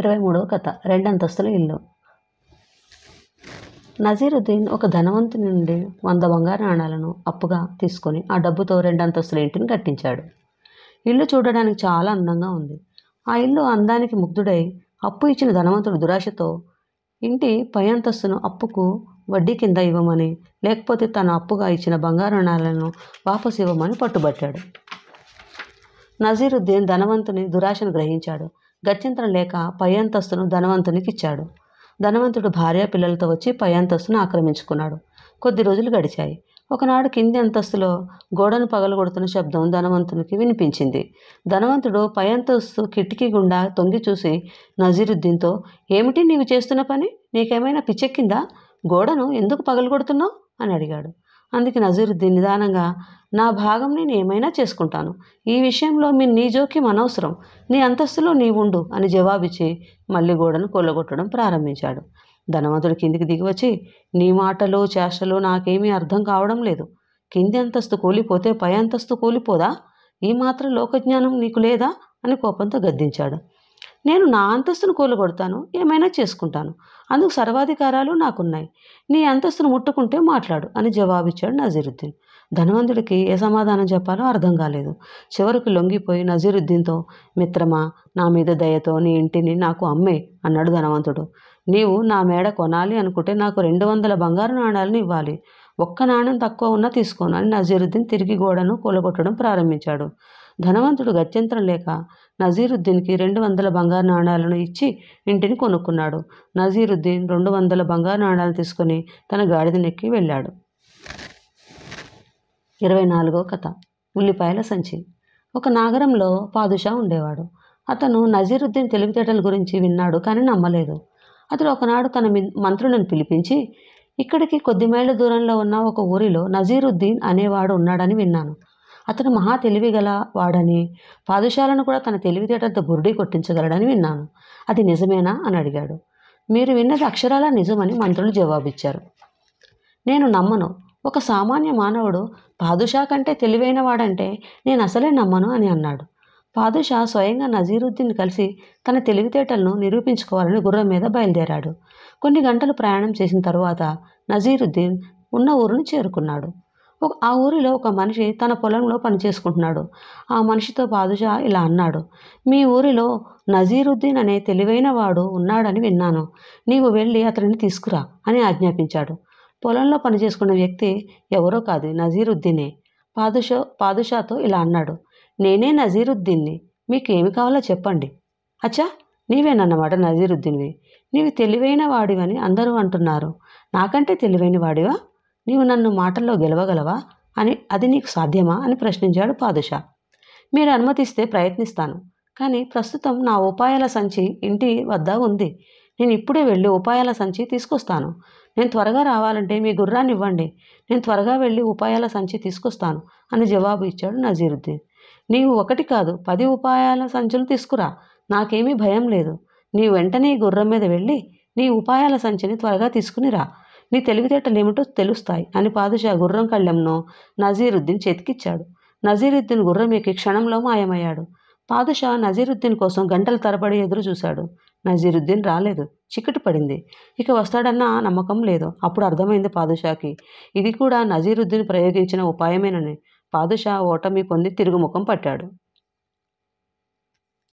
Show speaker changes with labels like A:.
A: ఇరవై మూడవ కథ రెండంతస్తుల ఇల్లు నజీరుద్దీన్ ఒక ధనవంతుని నుండి వంద బంగారు నాణాలను అప్పుగా తీసుకొని ఆ డబ్బుతో రెండంతస్తుల ఇంటిని కట్టించాడు ఇల్లు చూడడానికి చాలా అందంగా ఉంది ఆ ఇల్లు అందానికి ముగ్ధుడై అప్పు ఇచ్చిన ధనవంతుడు దురాశతో ఇంటి పై అంతస్తును అప్పుకు వడ్డీ కింద ఇవ్వమని లేకపోతే తను అప్పుగా ఇచ్చిన బంగారు నాణాలను వాపసు ఇవ్వమని పట్టుబట్టాడు నజీరుద్దీన్ ధనవంతుని దురాశను గ్రహించాడు గత్యంతరం లేక పై అంతస్తును ధనవంతునికి ఇచ్చాడు ధనవంతుడు భార్య పిల్లలతో వచ్చి పై అంతస్తును ఆక్రమించుకున్నాడు కొద్ది రోజులు గడిచాయి ఒకనాడు కింది అంతస్తులో గోడను పగలగొడుతున్న శబ్దం ధనవంతునికి వినిపించింది ధనవంతుడు పై అంతస్తు కిటికీ గుండా తొంగి చూసి నజీరుద్దీన్తో ఏమిటి నీవు చేస్తున్న పని నీకేమైనా పిచ్చెక్కిందా గోడను ఎందుకు పగలగొడుతున్నావు అని అడిగాడు అందుకే నజీరుద్దీన్ నిదానంగా నా భాగం నేను ఏమైనా చేసుకుంటాను ఈ విషయంలో మీ నీ జోక్యం అనవసరం నీ అంతస్తులో నీవుండు అని జవాబిచ్చి మళ్ళీ గోడను కొల్లగొట్టడం ప్రారంభించాడు ధనవంతుడు కిందికి దిగివచ్చి నీ మాటలు చేష్టలు నాకేమీ అర్థం కావడం లేదు కింది అంతస్తు కూలిపోతే పై అంతస్తు కూలిపోదా ఈ మాత్రం లోకజ్ఞానం నీకు లేదా అని కోపంతో గద్దించాడు నేను నా అంతస్తును కూలగొడతాను ఏమైనా చేసుకుంటాను అందుకు సర్వాధికారాలు నాకున్నాయి నీ అంతస్తును ముట్టుకుంటే మాట్లాడు అని జవాబిచ్చాడు నజీరుద్దీన్ ధనవంతుడికి ఏ సమాధానం చెప్పాలో అర్థం కాలేదు చివరకు లొంగిపోయి నజీరుద్దీన్తో మిత్రమా నా మీద దయతో నీ ఇంటిని నాకు అమ్మే అన్నాడు ధనవంతుడు నీవు నా మేడ కొనాలి అనుకుంటే నాకు రెండు వందల బంగారు నాణాలను ఇవ్వాలి ఒక్క నాణ్యం తక్కువ ఉన్నా తీసుకోను అని నజీరుద్దీన్ తిరిగి గోడను కూలగొట్టడం ప్రారంభించాడు ధనవంతుడు గత్యంతరం లేక నజీరుద్దీన్కి రెండు వందల బంగారు నాణాలను ఇచ్చి ఇంటిని కొనుక్కున్నాడు నజీరుద్దీన్ రెండు వందల బంగారు నాణాలు తీసుకుని తన గాడిదనెక్కి వెళ్ళాడు ఇరవై నాలుగో కథ ఉల్లిపాయల సంచి ఒక నాగరంలో పాదుషా ఉండేవాడు అతను నజీరుద్దీన్ తెలివితేటల గురించి విన్నాడు కానీ నమ్మలేదు అతడు ఒకనాడు తన మంత్రులను పిలిపించి ఇక్కడికి కొద్ది మైళ్ళ దూరంలో ఉన్న ఒక ఊరిలో నజీరుద్దీన్ అనేవాడు ఉన్నాడని విన్నాను అతను మహా తెలివి గల వాడని పాదుషాలను కూడా తన తెలివితేటతో బురుడి కొట్టించగలడని విన్నాను అది నిజమేనా అని అడిగాడు మీరు విన్నది అక్షరాలా నిజమని మంత్రులు జవాబిచ్చారు నేను నమ్మను ఒక సామాన్య మానవుడు పాదుషా కంటే తెలివైన వాడంటే నేను అసలే నమ్మను అని అన్నాడు పాదుషా స్వయంగా నజీరుద్దీన్ కలిసి తన తెలివితేటలను నిరూపించుకోవాలని గుర్రం మీద బయలుదేరాడు కొన్ని గంటలు ప్రయాణం చేసిన తరువాత నజీరుద్దీన్ ఉన్న ఊరును చేరుకున్నాడు ఆ ఊరిలో ఒక మనిషి తన పొలంలో పనిచేసుకుంటున్నాడు ఆ మనిషితో బాదుషా ఇలా అన్నాడు మీ ఊరిలో నజీరుద్దీన్ అనే తెలివైన వాడు ఉన్నాడని విన్నాను నీవు వెళ్ళి అతడిని తీసుకురా అని ఆజ్ఞాపించాడు పొలంలో పనిచేసుకున్న వ్యక్తి ఎవరో కాదు నజీరుద్దీనే పాదుషా పాదుషాతో ఇలా అన్నాడు నేనే నజీరుద్దీన్ని మీకు ఏమి కావాలో చెప్పండి అచ్చా నీవేనన్నమాట నజీరుద్దీన్వి నీవు తెలివైన వాడివని అందరూ అంటున్నారు నాకంటే తెలివైన వాడివా నీవు నన్ను మాటల్లో గెలవగలవా అని అది నీకు సాధ్యమా అని ప్రశ్నించాడు పాదుషా మీరు అనుమతిస్తే ప్రయత్నిస్తాను కానీ ప్రస్తుతం నా ఉపాయాల సంచి ఇంటి వద్ద ఉంది నేను ఇప్పుడే వెళ్ళి ఉపాయాల సంచి తీసుకొస్తాను నేను త్వరగా రావాలంటే మీ గుర్రాన్ని ఇవ్వండి నేను త్వరగా వెళ్ళి ఉపాయాల సంచి తీసుకొస్తాను అని జవాబు ఇచ్చాడు నజీరుద్దీన్ నీవు ఒకటి కాదు పది ఉపాయాల సంచులు తీసుకురా నాకేమీ భయం లేదు నీ వెంటనే గుర్రం మీద వెళ్ళి నీ ఉపాయాల సంచిని త్వరగా తీసుకుని రా నీ తెలివితేటలు ఏమిటో తెలుస్తాయి అని పాదుషా గుర్రం కళ్ళెంను నజీరుద్దీన్ చేతికిచ్చాడు నజీరుద్దీన్ గుర్రం ఎక్కి క్షణంలో మాయమయ్యాడు పాదుషా నజీరుద్దీన్ కోసం గంటల తరబడి ఎదురు చూశాడు నజీరుద్దీన్ రాలేదు చికటి పడింది ఇక వస్తాడన్న నమ్మకం లేదు అప్పుడు అర్థమైంది పాదుషాకి ఇది కూడా నజీరుద్దీన్ ప్రయోగించిన ఉపాయమేనని పాదుషా ఓటమి పొంది తిరుగుముఖం పట్టాడు